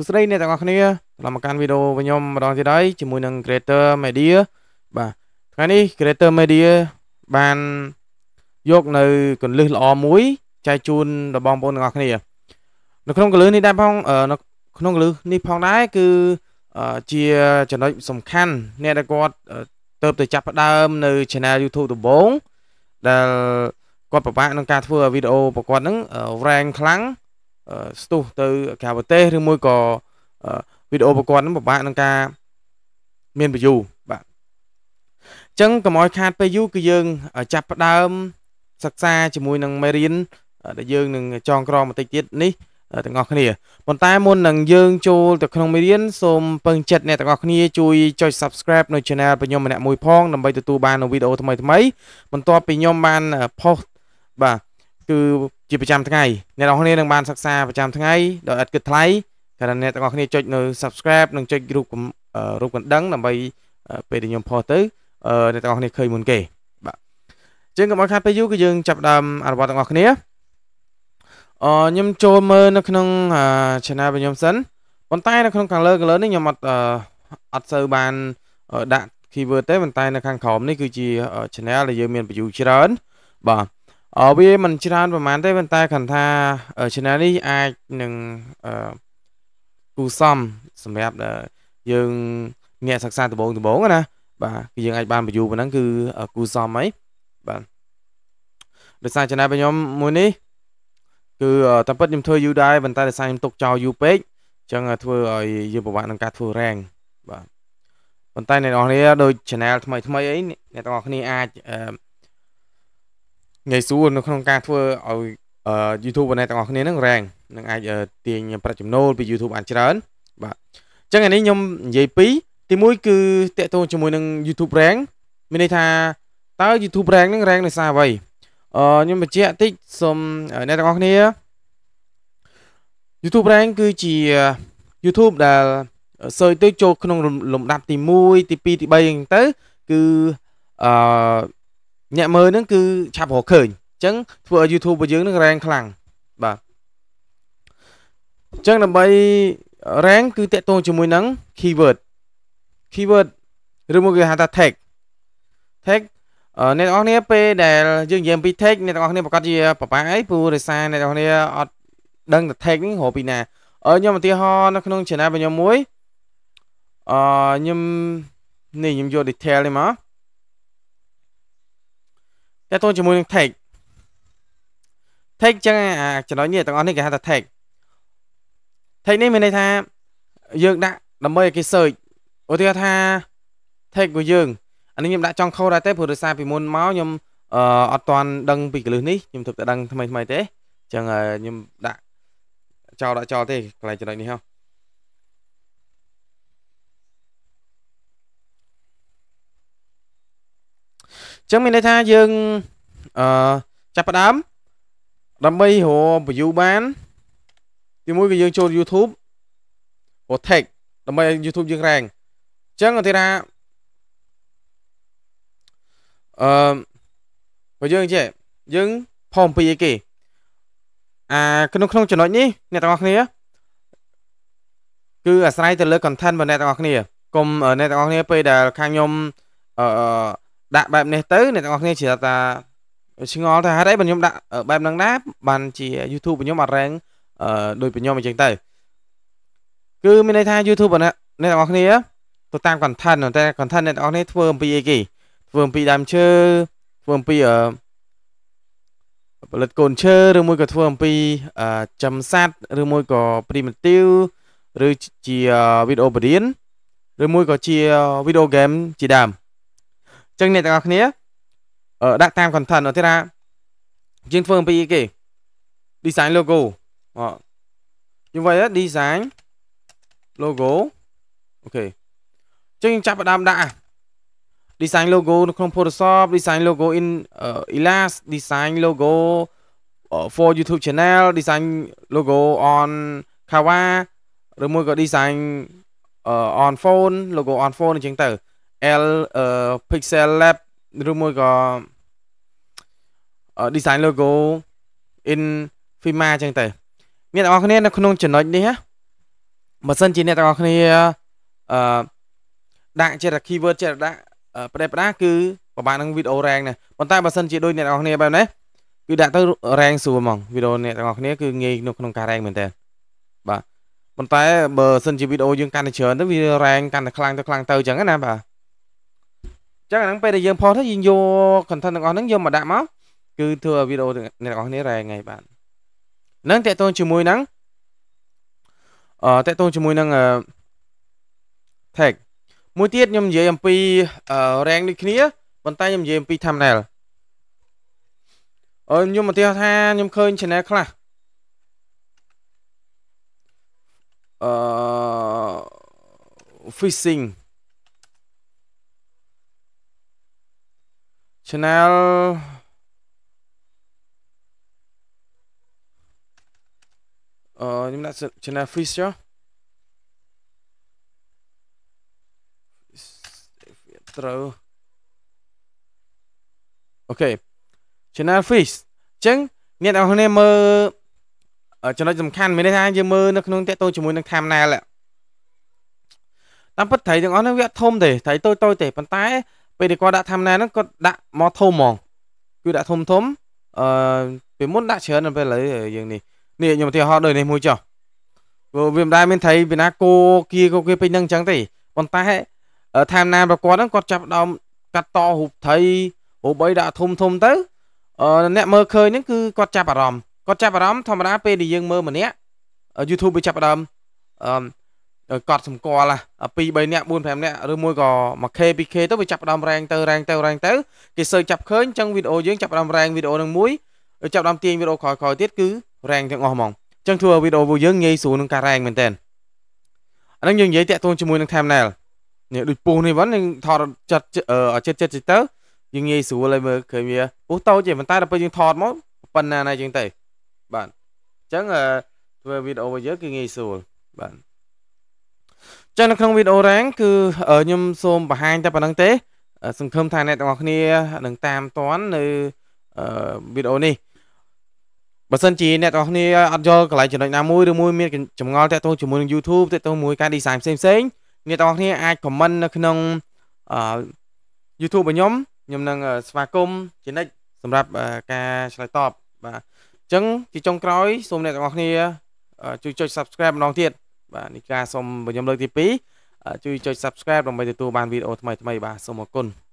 សួស្តីអ្នកទាំងអស់គ្នាត្រឡប់មកកាន់វីដេអូរបស់ខ្ញុំម្ដងទៀតហើយជាមួយនឹង Creator Media បាទថ្ងៃនេះ Creator Media បានយកនៅកលិះល្អមួយចែកជូនដល់បងប្អូនទាំងអស់គ្នានៅក្នុងកលិះនេះដែរផងនៅក្នុងកលិះនេះផងដែរគឺជាចំណុចសំខាន់អ្នកដែលគាត់ទៅទៅចាប់ផ្ដើមនៅ Channel YouTube ដំបូងដែលគាត់ពិបាកក្នុងការធ្វើវីដេអូប្រកបនឹង rank ខ្លាំងស្ទុះទៅកាប្រទេសឬមួយក៏វីដេអូប្រព័ន្ធនឹងពិបាកក្នុងការមាន view បាទអញ្ចឹងកុំឲ្យខាតពេលយូរគឺយើងចាប់ផ្ដើម សិក្សាជាមួយនឹងមេរៀនដែលយើងនឹងចង ក្រងបន្តិចទៀតនេះទាំងអស់គ្នាប៉ុន្តែមុននឹងយើងចូលទៅក្នុងមេរៀនសូមពឹងចិត្តអ្នកទាំងអស់គ្នាជួយចុច Subscribe នៅ Channel របស់ខ្ញុំម្នាក់មួយផងដើម្បីទទួលបាននូវវីដេអូថ្មីៗបន្ទាប់ពីខ្ញុំបានផុសបាទគឺជាប្រចាំថ្ងៃអ្នកនរគ្នានឹងបានសិក្សាប្រចាំថ្ងៃដោយឥតគិតថ្លៃករណីអ្នកទាំងអស់គ្នាចុចនៅ subscribe និងចុចរូបរូបកណ្ដឹង ដើម្បី ពេលដែលខ្ញុំផុសទៅអ្នកទាំងអស់គ្នាឃើញមុនគេបាទជាងកុំឲ្យខាត់ពេលយូរគឺយើងចាប់ដើមអនុវត្តទាំងអស់គ្នាអឺខ្ញុំចូលមើលនៅក្នុង channel របស់ខ្ញុំសិនប៉ុន្តែនៅក្នុង ខាងលើខាងលើនេះខ្ញុំអត់អត់សូវបានដាក់ keyword ទេប៉ុន្តែនៅខាងក្រោមនេះ គឺជា channel ដែលយើងមាន view ច្រើនបាទអវាមិនច្រើនប្រហែលទេប៉ុន្តែគ្រាន់ថា channel នេះអាចនឹងគូសំសម្រាប់យើងអ្នកសិក្សាដំបូងដំបូងណាបាទគឺយើងអាចបានបញ្យូប៉ុណ្ណឹងគឺគូសំហើយបាទដោយសារ channel របស់ខ្ញុំមួយនេះគឺតាមពិតខ្ញុំធ្វើយូរដែរប៉ុន្តែដោយសារខ្ញុំទុកចោលយូរពេកអញ្ចឹងធ្វើឲ្យយើងពិបាកក្នុងការធ្វើ rank បាទប៉ុន្តែអ្នកនរគ្នាដូច channel ថ្មីថ្មីអីអ្នកទាំងអស់គ្នាអាចអឺងាយស្រួលនៅក្នុងការធ្វើឲ្យ YouTube របស់អ្នកទាំងអស់គ្នានឹងរ៉េងនឹងអាចទាញប្រាក់ចំណូលពី YouTube បានច្រើនបាទអញ្ចឹងឥឡូវនេះខ្ញុំនិយាយពីទី1គឺតកតងជាមួយនឹង YouTube rank មានន័យថាតើ YouTube rank នឹង rank ដោយសារអ្វីអឺខ្ញុំបញ្ជាក់បន្តិចសូមអ្នកទាំងអស់គ្នា YouTube rank គឺជា YouTube ដែលសើចទៅចូលក្នុងលំដាប់ទី1ទី2ទី3អញ្ចឹងទៅគឺអឺអ្នកមើលហ្នឹងគឺឆាប់រកឃើញអញ្ចឹងធ្វើឲ្យ YouTube របស់យើងហ្នឹង rank ខ្លាំងបាទអញ្ចឹងដើម្បី rank គឺតកតងជាមួយនឹង keyword keyword ឬមួយគេហៅថា tag tag អ្នកនរគ្នាពេលដែលយើងនិយាយអំពី tag អ្នកនរគ្នាប្រកាសជាប្រប៉ាអីព្រោះរសារអ្នកនរគ្នាអត់ដឹងតែ tag នេះរកពីណាអឺខ្ញុំឧទាហរណ៍នៅក្នុង channel របស់ខ្ញុំមួយអឺខ្ញុំនេះខ្ញុំយក detail នេះមកតើតូនជាមួយនឹង tag tag អញ្ចឹងអាចំណុចនេះទាំងអស់នេះគេហៅថា tag tag នេះមានន័យថាយើងដាក់ដើម្បីឲ្យគេ search ឧទាហរណ៍ថា tag របស់យើងអានេះខ្ញុំដាក់ចង់ខោដែរទេព្រោះដោយសារពីមុនមកខ្ញុំអឺអត់ទាន់ដឹងពីកលឹះនេះខ្ញុំទើបតែដឹងថ្មីថ្មីទេអញ្ចឹងខ្ញុំដាក់ចោលដាក់ចោលទេកន្លែងចំណុចនេះហ៎ចឹងមានន័យថាយើងអឺចាប់ផ្ដើមដើម្បីរក view បានទីមួយគឺយើងចូល YouTube រក tag ដើម្បី YouTube យើង rank អញ្ចឹងគេថាអឺបើយើងចេះយើងផុសអំពីអីគេអាក្នុងក្នុងចំណុចនេះអ្នកទាំងអស់គ្នាគឺអាស្រ័យទៅលើ content របស់អ្នកទាំងអស់គ្នាកុំអ្នកទាំងអស់គ្នាពេលដែលខាងខ្ញុំអឺដាក់បែបនេះទៅអ្នកទាំងអស់គ្នាជ្រាបថាឆ្ងល់ថាហេតុអីបងខ្ញុំដាក់បែបហ្នឹងដែរបានជា YouTube បងខ្ញុំអត់រ៉េងដោយបងខ្ញុំអញ្ចឹងទៅគឺមានន័យថា YouTube បងអ្នកទាំងអស់គ្នាទៅតាម content តែ content អ្នកទាំងអស់គ្នាធ្វើអំពីអីគេធ្វើអំពីដើមឈើធ្វើអំពីផលិតកូនឈើឬមួយក៏ធ្វើអំពីចំសัตว์ឬមួយក៏ primitive ឬជាវីដេអូបរៀនឬមួយក៏ជាវីដេអូហ្គេមជាដើមចឹងអ្នកទាំងអស់គ្នាដាក់តាម content ឧទាហរណ៍យើងធ្វើអំពីគេ design logo អយើងវាយ design logo អូខេចឹងចាប់ផ្ដើមដាក់ design logo នៅក្នុង Photoshop design logo in Elas design logo for YouTube channel design logo on Canva ឬមួយក៏ design on phone logo on phone អញ្ចឹងទៅ L Pixel Lab ឬមួយក៏ design logo in Figma អញ្ចឹងទៅអ្នកទាំងអស់គ្នានៅក្នុងចំណុចនេះណាបើសិនជាអ្នកទាំងអស់គ្នាអឺដាក់ចិត្ត keyword ចិត្តដាក់ប្រេះប្រដាគឺប្រហែលនឹងវីដេអូរ៉េងណាប៉ុន្តែបើសិនជាដូចអ្នកទាំងអស់គ្នាបែបនេះគឺដាក់ទៅរ៉េងស្រួលហ្មងវីដេអូអ្នកទាំងអស់គ្នាគឺងាយនៅក្នុងការរ៉េងមែនតើបាទប៉ុន្តែបើសិនជាវីដេអូយើងកាន់តែច្រើនទៅវារ៉េងកាន់តែខ្លាំងទៅខ្លាំងទៅអញ្ចឹងណាបាទចឹងអាហ្នឹងពេលដែលយើងផុសទៅយើងយក content ទាំងអស់ហ្នឹងយកមកដាក់មកគឺធ្វើឲ្យវីដេអូអ្នកទាំងអស់គ្នារ៉ែថ្ងៃបាទនឹងតេតងជាមួយនឹងអឺតេតងជាមួយនឹងអឺ tag មួយទៀតខ្ញុំនិយាយអំពីអឺ rank ដូចគ្នាប៉ុន្តែខ្ញុំនិយាយអំពី thumbnail អឺខ្ញុំមកទីថាខ្ញុំឃើញ channel ខ្លះអឺ fishing Channel អឺខ្ញុំដាក់ channel freeze ចុះត្រូវអូខេ channel freeze អញ្ចឹងអ្នកនរគ្នាមើលចំណុចសំខាន់មានន័យថាយើងមើលនៅក្នុងតេតតជាមួយនឹង thumbnail តាមពិតត្រីទាំងអស់នោះវាអត់ធំទេត្រីតូចតូចទេប៉ុន្តែពេលដែលគាត់ដាក់ថាមណែហ្នឹងគាត់ដាក់មកធំហ្មងគឺដាក់ធំធំអឺពីមុនដាក់ច្រើនដល់ពេលឥឡូវយើងនេះនេះខ្ញុំឧទាហរណ៍ដូចនេះមួយចុះព្រោះវាមិនដែលមានត្រីពីណាគោគៀគោគៀពេញហ្នឹងអញ្ចឹងទេប៉ុន្តែតាមណានរបស់គាត់ហ្នឹងគាត់ចាប់ដើមកាត់តរូបត្រីរូបអីដាក់ធំធំទៅអ្នកមើលឃើញហ្នឹងគឺគាត់ចាប់អារម្មណ៍គាត់ចាប់អារម្មណ៍ធម្មតាពេលដែលយើងមើលម្នាក់ YouTube វាចាប់ដើមអឺកត់សម្គាល់2 3នាក់4 5នាក់ឬមួយក៏ 1K 2K ទៅវាចាប់ដើមរ៉ែងទៅរ៉ែងទៅរ៉ែងទៅគេសើចាប់ឃើញអញ្ចឹងវីដេអូយើងចាប់ដើមរ៉ែងវីដេអូនឹងមួយចាប់ដើមទាញវីដេអូក្រោយៗទៀតគឺរ៉ែងទាំងអស់ហ្មងអញ្ចឹងធ្វើឲ្យវីដេអូយើងងាយស្រួលក្នុងការរ៉ែងមែនតើអានឹងយើងនិយាយតាក់ទងជាមួយនឹង thumbnail នេះដូចពោះនេះវិញនឹងថតចិត្តចិត្តចិត្តទៅយើងងាយស្រួលហើយមើលឃើញវាពោះតូចទេប៉ុន្តែដល់ពេលយើងថតមកប៉ុណ្ណាណាជាងទៅបាទអញ្ចឹងធ្វើវីដេអូរបស់យើងគឺងាយស្រួលបាទចឹងនៅក្នុងវីដេអូរ៉ាងគឺខ្ញុំសូមបង្ហាញតែប៉ុណ្្នឹងទេសង្ឃឹមថាអ្នកទាំងអស់គ្នានឹងតាមទាន់នៅវីដេអូនេះបើសិនជាអ្នកទាំងអស់គ្នាអត់យល់កន្លែងចំណុចណាមួយឬមួយមានចម្ងល់ទាក់ទងជាមួយនឹង YouTube ទាក់ទងមួយការ design ផ្សេងផ្សេងអ្នកទាំងអស់គ្នាអាច comment នៅក្នុង YouTube របស់ខ្ញុំខ្ញុំនឹងស្វាគមន៍ជានិច្ចសម្រាប់ការឆ្លើយតបបាទអញ្ចឹងជាចុងក្រោយសូមអ្នកទាំងអស់គ្នាជួយចុច subscribe ម្ដងទៀតបាទនេះការសូមបញ្ញុំលើកទី2ជួយចុច Subscribe ដើម្បីទទួលបានវីដេអូថ្មីៗបាទសូមអរគុណ